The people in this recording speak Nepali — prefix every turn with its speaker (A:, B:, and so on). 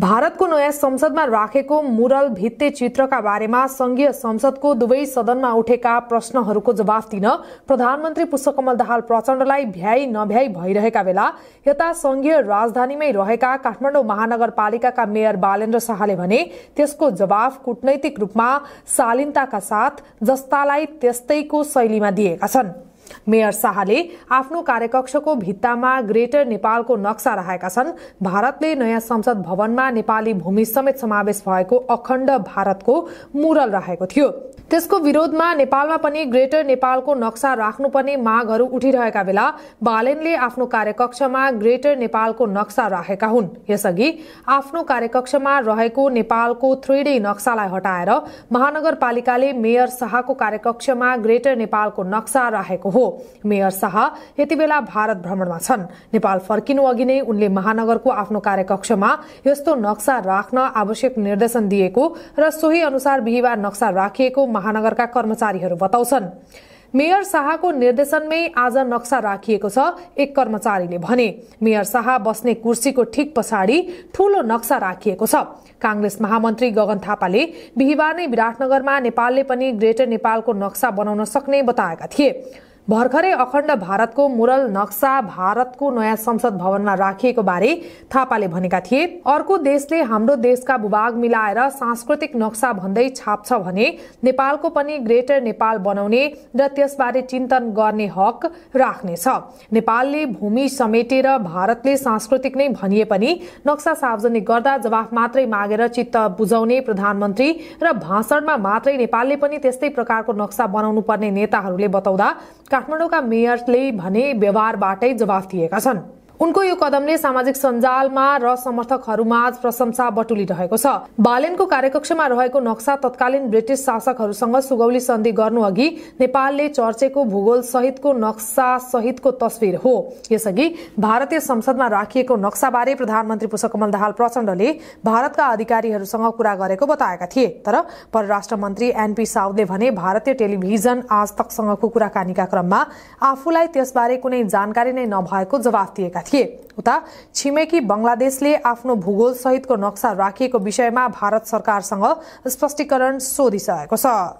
A: भारतको नयाँ संसदमा राखेको मुरल भित्ते चित्रका बारेमा संघीय संसदको दुवै सदनमा उठेका प्रश्नहरूको जवाफ दिन प्रधानमन्त्री पुष्पकमल दाहाल प्रचण्डलाई भ्याई नभ्याई भइरहेका बेला यता संघीय राजधानीमै रहेका काठमाडौँ महानगरपालिकाका मेयर बालेन्द्र शाहले भने त्यसको जवाफ कूटनैतिक रूपमा शालीनताका साथ जस्तालाई त्यस्तैको शैलीमा दिएका छनृ मेयर शाहले आफ्नो कार्यकक्षको भित्तामा ग्रेटर नेपालको नक्सा राखेका छन् भारतले नयाँ संसद भवनमा नेपाली भूमि समेत समावेश भएको अखण्ड भारतको मुरल राखेको थियो त्यसको विरोधमा नेपालमा पनि ग्रेटर नेपालको नक्सा राख्नुपर्ने मागहरू उठिरहेका बेला बालेनले आफ्नो कार्यकक्षमा ग्रेटर नेपालको नक्सा राखेका हुन् यसअघि आफ्नो कार्यकक्षमा रहेको नेपालको थ्री नक्सालाई हटाएर महानगरपालिकाले मेयर शाहको कार्यकक्षमा ग्रेटर नेपालको नक्सा राखेको हो मेयर शाह यति बेला भारत भ्रमणमा छन् नेपाल फर्किनु अघि नै उनले महानगरको आफ्नो कार्यकक्षमा यस्तो नक्सा राख्न आवश्यक निर्देशन दिएको र सोही अनुसार बिहिबार नक्सा राखिएको महानगरका कर्मचारीहरू बताउँछन् मेयर शाहको निर्देशनमै आज नक्सा राखिएको छ एक कर्मचारीले भने मेयर शाह बस्ने कुर्सीको ठिक पछाडि ठूलो नक्सा राखिएको छ काङ्ग्रेस महामन्त्री गगन थापाले बिहिबार नै विराटनगरमा नेपालले पनि ग्रेटर नेपालको नक्सा बनाउन सक्ने बताएका थिए भर्खरै अखण्ड भारतको मुरल नक्सा भारतको नयाँ संसद भवनमा राखिएको बारे थापाले भनेका थिए अर्को देशले हाम्रो देशका भूभाग मिलाएर सांस्कृतिक नक्सा भन्दै छाप्छ भने नेपालको पनि ग्रेटर नेपाल बनाउने र त्यसबारे चिन्तन गर्ने हक राख्नेछ नेपालले भूमि समेटेर भारतले सांस्कृतिक नै भनिए पनि नक्सा सार्वजनिक गर्दा जवाफ मात्रै मागेर चित्त बुझाउने प्रधानमन्त्री र भाषणमा मात्रै नेपालले पनि त्यस्तै प्रकारको नक्सा बनाउनु पर्ने नेताहरूले बताउँदा काठमाडौँका मेयरले भने व्यवहारबाटै जवाफ दिएका छन् उनको यो कदमले सामाजिक सञ्जालमा र समर्थकहरूमाझ प्रशंसा बटुलिरहेको छ बालेनको कार्यकक्षमा रहेको नक्सा तत्कालीन ब्रिटिस शासकहरूसँग सुगौली सन्धि गर्नु अघि नेपालले चर्चेको भूगोल सहितको नक्सा सहितको तस्विर हो यसअघि भारतीय संसदमा राखिएको नक्साबारे प्रधानमन्त्री पुष्पकमल दाहाल प्रचण्डले भारतका अधिकारीहरूसँग कुरा गरेको बताएका थिए तर परराष्ट्र मन्त्री एनपी साउदले भने भारतीय टेलिभिजन आज तकसँगको कुराकानीका क्रममा आफूलाई त्यसबारे कुनै जानकारी नै नभएको जवाफ दिएका थिए उता छिमेकी बंगलादेशले आफ्नो भूगोल सहितको नक्सा राखिएको विषयमा भारत सरकारसँग स्पष्टीकरण सोधिसकेको छ